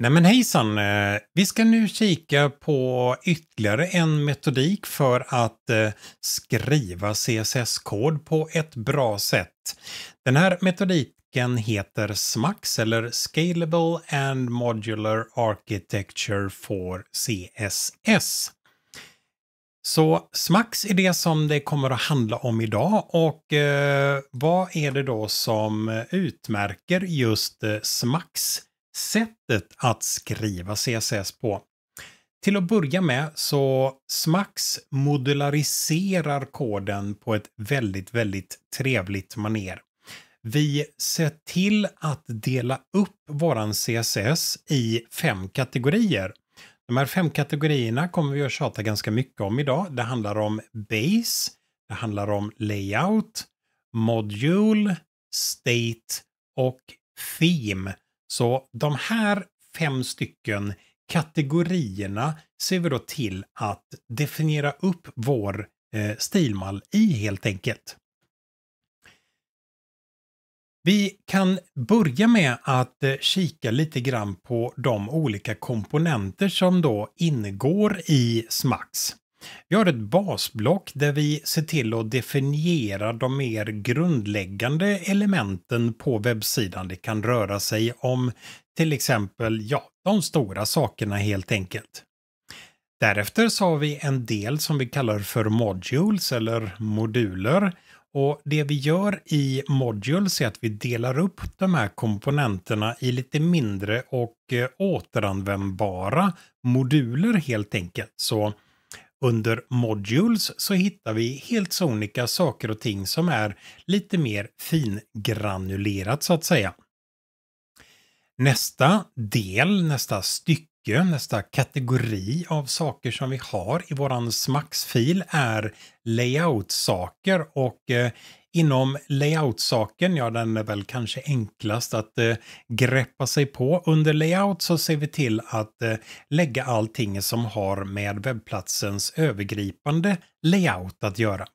Nej men hejsan! Eh, vi ska nu kika på ytterligare en metodik för att eh, skriva CSS-kod på ett bra sätt. Den här metodiken heter SMAX eller Scalable and Modular Architecture for CSS. Så SMAX är det som det kommer att handla om idag och eh, vad är det då som eh, utmärker just eh, SMAX? sättet att skriva CSS på. Till att börja med så Smax modulariserar koden på ett väldigt, väldigt trevligt maner. Vi ser till att dela upp våran CSS i fem kategorier. De här fem kategorierna kommer vi att tjata ganska mycket om idag. Det handlar om base, det handlar om layout, module, state och theme. Så de här fem stycken kategorierna ser vi då till att definiera upp vår eh, stilmall i helt enkelt. Vi kan börja med att eh, kika lite grann på de olika komponenter som då ingår i SMAX. Vi har ett basblock där vi ser till att definiera de mer grundläggande elementen på webbsidan. Det kan röra sig om till exempel ja, de stora sakerna helt enkelt. Därefter så har vi en del som vi kallar för modules eller moduler. Och Det vi gör i modules är att vi delar upp de här komponenterna i lite mindre och eh, återanvändbara moduler helt enkelt. Så under Modules så hittar vi helt sonika saker och ting som är lite mer fingranulerat så att säga. Nästa del, nästa stycke, nästa kategori av saker som vi har i våran Smax-fil är layout-saker och eh, Inom layout-saken, ja den är väl kanske enklast att eh, greppa sig på. Under layout så ser vi till att eh, lägga allting som har med webbplatsens övergripande layout att göra.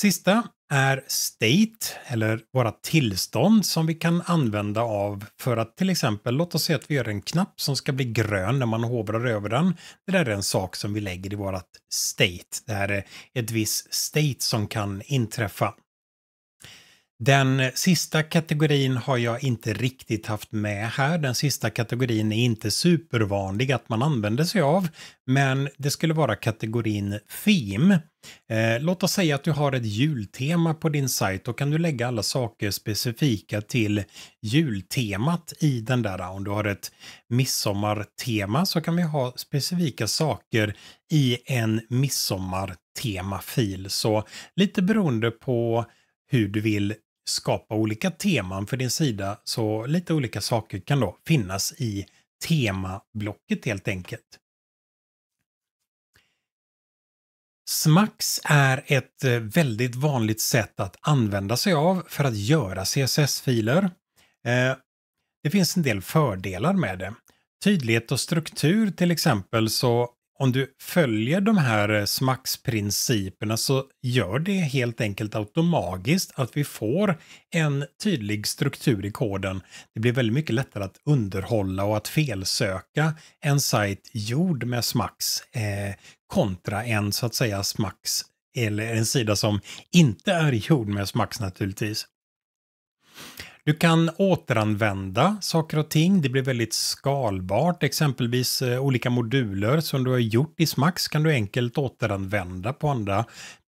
Sista är state, eller våra tillstånd som vi kan använda av för att till exempel, låt oss säga att vi gör en knapp som ska bli grön när man hovrar över den. Det där är en sak som vi lägger i vårt state. Det här är ett visst state som kan inträffa. Den sista kategorin har jag inte riktigt haft med här. Den sista kategorin är inte supervanlig att man använder sig av, men det skulle vara kategorin Theme. Eh, låt oss säga att du har ett jultema på din sajt, då kan du lägga alla saker specifika till jultemat i den där. Om du har ett midsommartema så kan vi ha specifika saker i en midsommartemafil. Så lite beroende på hur du vill skapa olika teman för din sida så lite olika saker kan då finnas i temablocket helt enkelt. Smax är ett eh, väldigt vanligt sätt att använda sig av för att göra CSS-filer. Eh, det finns en del fördelar med det. Tydlighet och struktur till exempel så om du följer de här eh, SMAX-principerna så gör det helt enkelt automatiskt att vi får en tydlig struktur i koden. Det blir väldigt mycket lättare att underhålla och att felsöka en sajt gjord med SMAX eh, kontra en så att säga SMAX eller en sida som inte är gjord med SMAX naturligtvis. Du kan återanvända saker och ting. Det blir väldigt skalbart. Exempelvis eh, olika moduler som du har gjort i Smax kan du enkelt återanvända på andra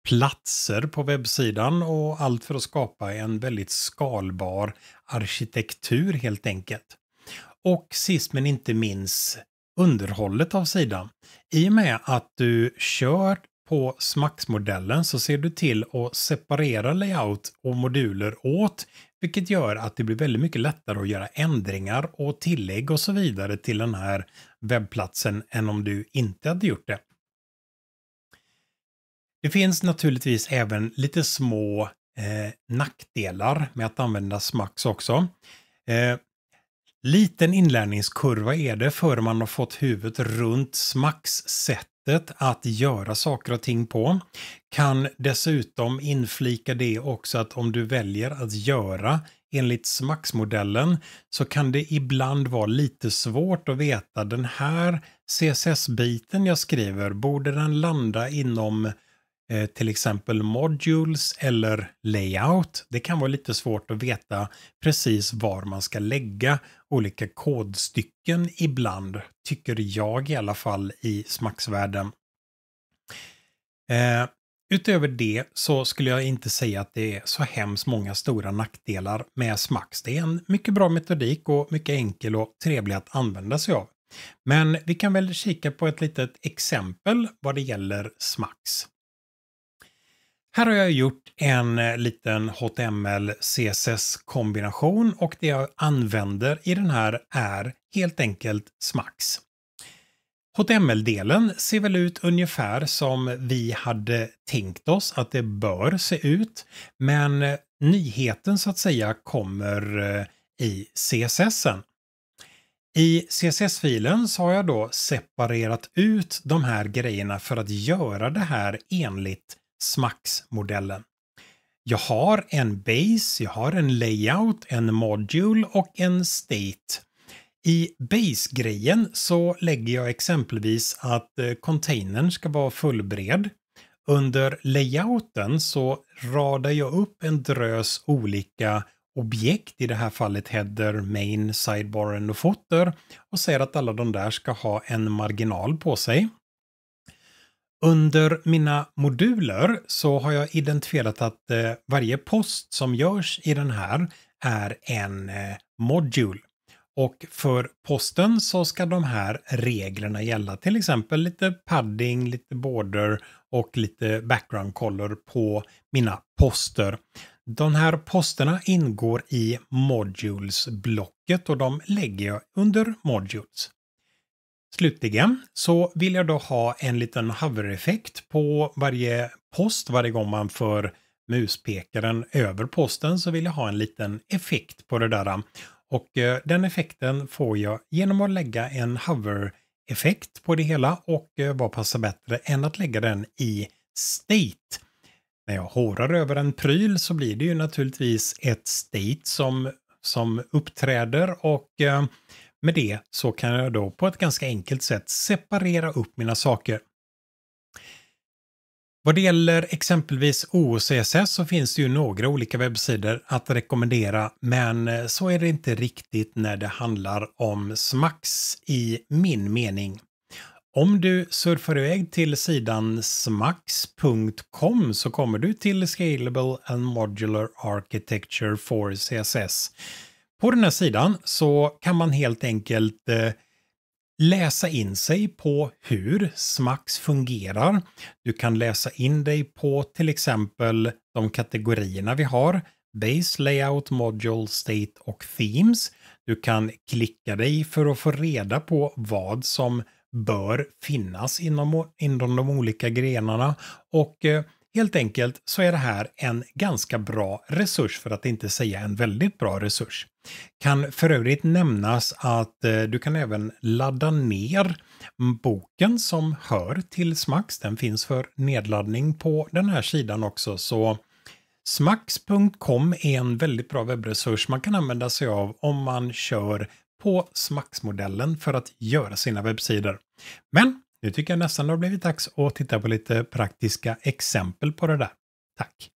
platser på webbsidan och allt för att skapa en väldigt skalbar arkitektur helt enkelt. Och sist men inte minst underhållet av sidan. I och med att du kör på Smax-modellen så ser du till att separera layout och moduler åt vilket gör att det blir väldigt mycket lättare att göra ändringar och tillägg och så vidare till den här webbplatsen än om du inte hade gjort det. Det finns naturligtvis även lite små eh, nackdelar med att använda Smax också. Eh, liten inlärningskurva är det för man har fått huvudet runt Smax sätt sättet att göra saker och ting på. Kan dessutom inflika det också att om du väljer att göra enligt SMAX-modellen så kan det ibland vara lite svårt att veta den här CSS-biten jag skriver, borde den landa inom Eh, till exempel modules eller layout. Det kan vara lite svårt att veta precis var man ska lägga olika kodstycken ibland, tycker jag i alla fall i smacksvärlden. Eh, Utöver det så skulle jag inte säga att det är så hemskt många stora nackdelar med Smax. Det är en mycket bra metodik och mycket enkel och trevlig att använda sig av. Men vi kan väl kika på ett litet exempel vad det gäller Smax. Här har jag gjort en eh, liten HTML CSS kombination och det jag använder i den här är helt enkelt Smax. HTML-delen ser väl ut ungefär som vi hade tänkt oss att det bör se ut, men eh, nyheten så att säga kommer eh, i css CSSen. I CSS-filen så har jag då separerat ut de här grejerna för att göra det här enligt SMAX-modellen. Jag har en base, jag har en layout, en module och en state. I base-grejen så lägger jag exempelvis att eh, containern ska vara fullbred. Under layouten så radar jag upp en drös olika objekt, i det här fallet header, main, sidebaren och footer och säger att alla de där ska ha en marginal på sig. Under mina moduler så har jag identifierat att eh, varje post som görs i den här är en eh, modul. Och för posten så ska de här reglerna gälla, till exempel lite padding, lite border och lite background color på mina poster. De här posterna ingår i modules-blocket och de lägger jag under modules. Slutligen så vill jag då ha en liten hover-effekt på varje post. Varje gång man för muspekaren över posten så vill jag ha en liten effekt på det där. Och eh, den effekten får jag genom att lägga en hover-effekt på det hela och eh, vad passar bättre än att lägga den i state. När jag hårar över en pryl så blir det ju naturligtvis ett state som, som uppträder och eh, med det så kan jag då på ett ganska enkelt sätt separera upp mina saker. Vad det gäller exempelvis OCSS så finns det ju några olika webbsidor att rekommendera, men eh, så är det inte riktigt när det handlar om SMAX i min mening. Om du surfar iväg till sidan smax.com så kommer du till Scalable and Modular Architecture for CSS på den här sidan så kan man helt enkelt eh, läsa in sig på hur Smax fungerar. Du kan läsa in dig på till exempel de kategorierna vi har. Base, Layout, Module, State och Themes. Du kan klicka dig för att få reda på vad som bör finnas inom, inom de olika grenarna och eh, Helt enkelt så är det här en ganska bra resurs för att inte säga en väldigt bra resurs. Kan för övrigt nämnas att eh, du kan även ladda ner boken som hör till Smax. Den finns för nedladdning på den här sidan också så Smax.com är en väldigt bra webbresurs man kan använda sig av om man kör på Smax-modellen för att göra sina webbsidor. Men nu tycker jag nästan det har blivit dags att titta på lite praktiska exempel på det där. Tack!